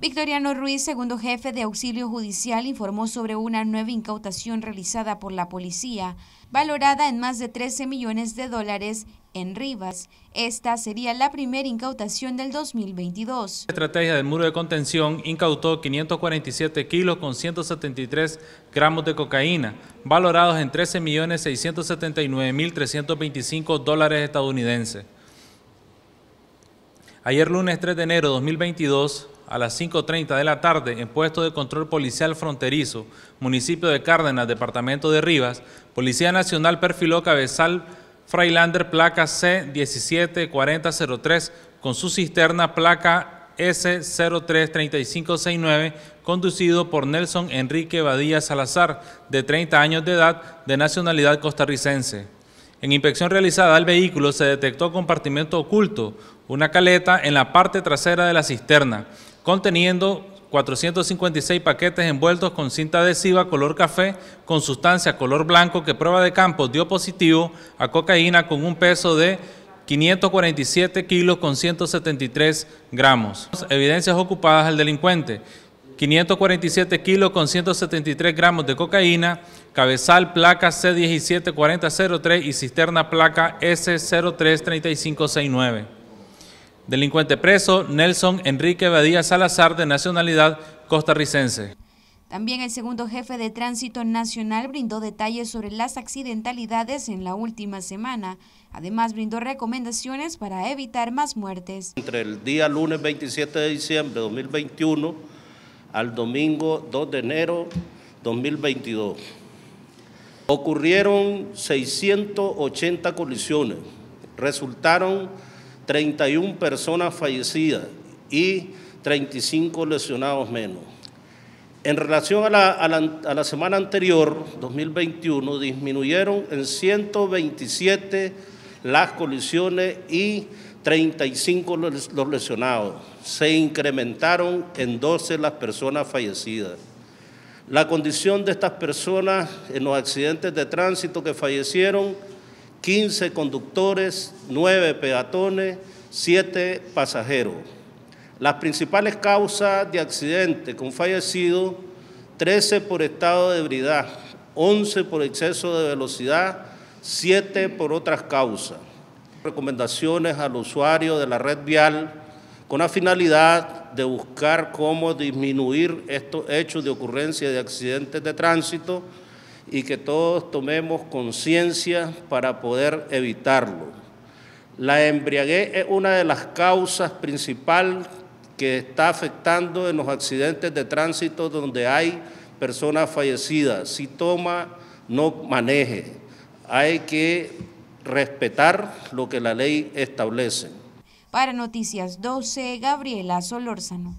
Victoriano Ruiz, segundo jefe de auxilio judicial, informó sobre una nueva incautación realizada por la policía, valorada en más de 13 millones de dólares en Rivas. Esta sería la primera incautación del 2022. La estrategia del muro de contención incautó 547 kilos con 173 gramos de cocaína, valorados en 13.679.325 dólares estadounidenses. Ayer lunes 3 de enero de 2022, a las 5.30 de la tarde en puesto de control policial fronterizo, municipio de Cárdenas, departamento de Rivas, Policía Nacional perfiló cabezal Freilander placa C174003 con su cisterna placa S033569, conducido por Nelson Enrique Badía Salazar, de 30 años de edad, de nacionalidad costarricense. En inspección realizada al vehículo se detectó compartimento oculto, una caleta en la parte trasera de la cisterna conteniendo 456 paquetes envueltos con cinta adhesiva color café con sustancia color blanco que prueba de campo dio positivo a cocaína con un peso de 547 kilos con 173 gramos. Evidencias ocupadas al delincuente. 547 kilos con 173 gramos de cocaína, cabezal placa C174003 y cisterna placa S033569. Delincuente preso, Nelson Enrique Badía Salazar, de nacionalidad costarricense. También el segundo jefe de tránsito nacional brindó detalles sobre las accidentalidades en la última semana. Además, brindó recomendaciones para evitar más muertes. Entre el día lunes 27 de diciembre de 2021 al domingo 2 de enero 2022, ocurrieron 680 colisiones. Resultaron 31 personas fallecidas y 35 lesionados menos. En relación a la, semana anterior, 2021, disminuyeron en 127 las colisiones y 35 los lesionados. Se incrementaron en 12 las personas fallecidas. La condición de estas personas en los accidentes de tránsito que fallecieron 15 conductores, 9 peatones, 7 pasajeros. Las principales causas de accidente con fallecidos, 13 por estado de ebriedad, 11 por exceso de velocidad, 7 por otras causas. Recomendaciones al usuario de la red vial con la finalidad de buscar cómo disminuir estos hechos de ocurrencia de accidentes de tránsito y que todos tomemos conciencia para poder evitarlo. La embriaguez es una de las causas principales que está afectando en los accidentes de tránsito donde hay personas fallecidas. Si toma, no maneje. Hay que respetar lo que la ley establece. Para Noticias 12, Gabriela Solórzano.